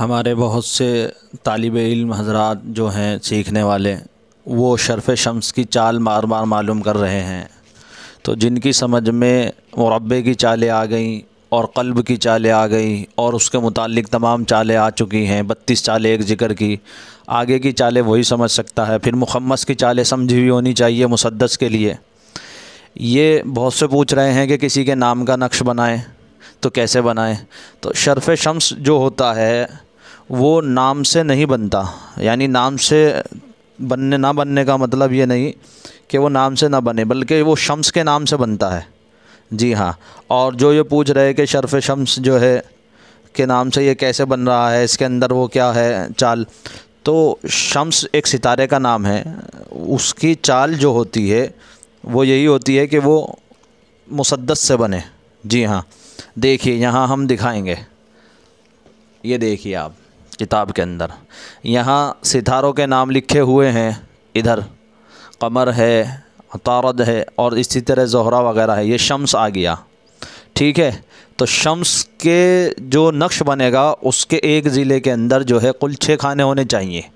हमारे बहुत से तालब इल्म हजरात जो हैं सीखने वाले वो शरफ़ शम्स की चाल मार मार मालूम कर रहे हैं तो जिनकी समझ में मुरबे की चालें आ गई और कल्ब की चालें आ गई और उसके मुतालिक तमाम चालें आ चुकी हैं बत्तीस चालें एक जिक्र की आगे की चालें वही समझ सकता है फिर मुखमस की चालें समझी हुई होनी चाहिए मुसदस के लिए ये बहुत से पूछ रहे हैं कि किसी के नाम का नक्श बनाएं तो कैसे बनाएं तो शरफ़ शम्स जो होता है वो नाम से नहीं बनता यानी नाम से बनने ना बनने का मतलब ये नहीं कि वो नाम से ना बने बल्कि वो शम्स के नाम से बनता है जी हाँ और जो ये पूछ रहे कि शर्फ़ शम्स जो है के नाम से ये कैसे बन रहा है इसके अंदर वो क्या है चाल तो शम्स एक सितारे का नाम है उसकी चाल जो होती है वो यही होती है कि वो मुसदस से बने जी हाँ देखिए यहाँ हम दिखाएंगे ये देखिए आप किताब के अंदर यहाँ सितारों के नाम लिखे हुए हैं इधर कमर है तारद है और इसी तरह जहरा वगैरह है ये शम्स आ गया ठीक है तो शम्स के जो नक्श बनेगा उसके एक ज़िले के अंदर जो है कुल छः खाने होने चाहिए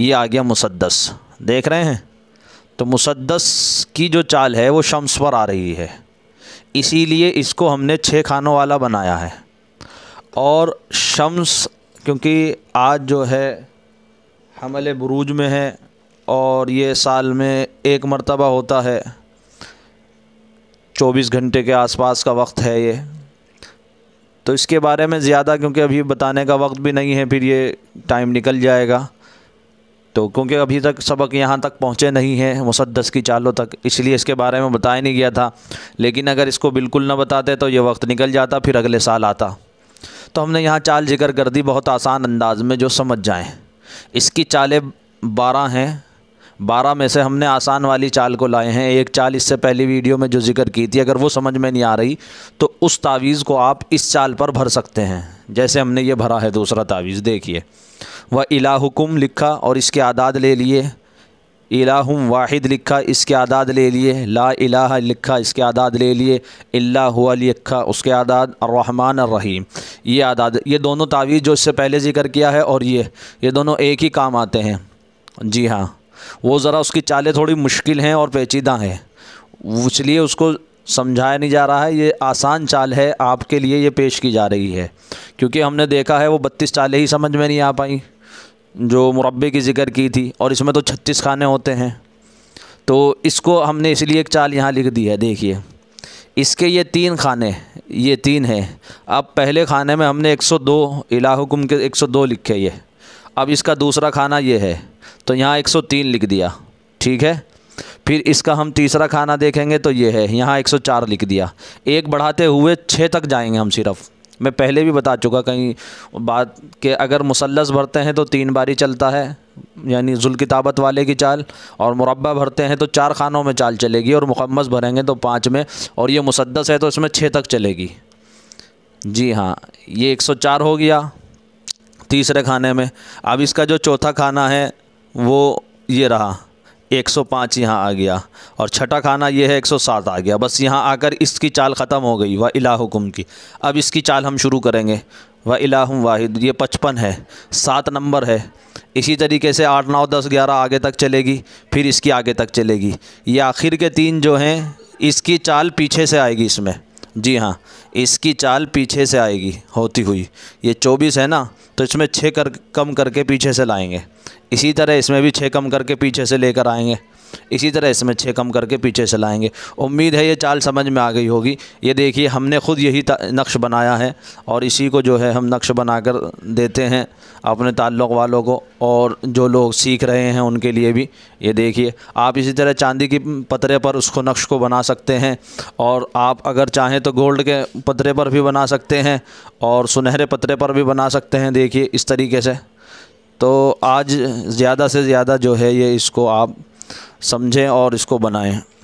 ये आ गया मुसदस देख रहे हैं तो मुसदस की जो चाल है वो शम्स पर आ रही है इसीलिए इसको हमने छः खानों वाला बनाया है और शम्स क्योंकि आज जो है हमल बरूज में है और ये साल में एक मरतबा होता है 24 घंटे के आसपास का वक्त है ये तो इसके बारे में ज़्यादा क्योंकि अभी बताने का वक्त भी नहीं है फिर ये टाइम निकल जाएगा तो क्योंकि अभी तक सबक यहाँ तक पहुँचे नहीं हैं मुसदस की चालों तक इसलिए इसके बारे में बताया नहीं गया था लेकिन अगर इसको बिल्कुल ना बताते तो ये वक्त निकल जाता फिर अगले साल आता तो हमने यहाँ चाल जिक्र कर दी बहुत आसान अंदाज में जो समझ जाएँ इसकी चालें बारह हैं बारह में से हमने आसान वाली चाल को लाए हैं एक चाल इससे पहली वीडियो में जो जिक्र की थी अगर वो समझ में नहीं आ रही तो उस तावीज़ को आप इस चाल पर भर सकते हैं जैसे हमने ये भरा है दूसरा तावीज़ देखिए वह इलाकुम लिखा और इसके आदाद ले लिए इलाहुम वाहिद लिखा इसके आदाद ले लिए ला इलाहा लिखा इसके आदाद ले लिए अल्ला हुआ लिखा उसके आदाद अर्रहमान अर्रहीम ये आदाद ये दोनों तावीज़ जो इससे पहले ज़िक्र किया है और ये ये दोनों एक ही काम आते हैं जी हाँ वो ज़रा उसकी चालें थोड़ी मुश्किल हैं और पेचीदा हैं इसलिए उसको समझाया नहीं जा रहा है ये आसान चाल है आपके लिए ये पेश की जा रही है क्योंकि हमने देखा है वो बत्तीस चालें ही समझ में नहीं आ पाई जो मुरबे की ज़िक्र की थी और इसमें तो छत्तीस खाने होते हैं तो इसको हमने इसलिए एक चाल यहाँ लिख दी है देखिए इसके ये तीन खाने ये तीन हैं अब पहले खाने में हमने 102 इलाहुकुम के 102 लिखे ये अब इसका दूसरा खाना ये है तो यहाँ 103 लिख दिया ठीक है फिर इसका हम तीसरा खाना देखेंगे तो ये है यहाँ 104 लिख दिया एक बढ़ाते हुए छः तक जाएंगे हम सिर्फ़ मैं पहले भी बता चुका कहीं बात के अगर मुसलस भरते हैं तो तीन बारी चलता है यानी जुल्किताबत वाले की चाल और मुरबा भरते हैं तो चार खानों में चाल चलेगी और मुकम्मस भरेंगे तो पाँच में और ये मुसदस है तो इसमें छः तक चलेगी जी हाँ ये एक सौ चार हो गया तीसरे खाने में अब इसका जो चौथा खाना है वो ये रहा 105 यहाँ आ गया और छठा खाना ये है 107 आ गया बस यहाँ आकर इसकी चाल ख़त्म हो गई वह इला हुकुम की अब इसकी चाल हम शुरू करेंगे व इलाहम वाहिद ये पचपन है सात नंबर है इसी तरीके से आठ नौ दस ग्यारह आगे तक चलेगी फिर इसकी आगे तक चलेगी ये आखिर के तीन जो हैं इसकी चाल पीछे से आएगी इसमें जी हाँ इसकी चाल पीछे से आएगी होती हुई ये चौबीस है ना तो इसमें छः कर कम करके पीछे से लाएंगे इसी तरह इसमें भी छः कम करके पीछे से लेकर आएंगे इसी तरह इसमें छः कम करके पीछे से उम्मीद है ये चाल समझ में आ गई होगी ये देखिए हमने ख़ुद यही नक्श बनाया है और इसी को जो है हम नक्श बना कर देते हैं अपने ताल्लुक़ वालों को और जो लोग सीख रहे हैं उनके लिए भी ये देखिए आप इसी तरह चांदी की पतरे पर उसको नक्श को बना सकते हैं और आप अगर चाहें तो गोल्ड के पतरे पर भी बना सकते हैं और सुनहरे पतरे पर भी बना सकते हैं देखिए इस तरीके से तो आज ज़्यादा से ज़्यादा जो है ये इसको आप समझें और इसको बनाएं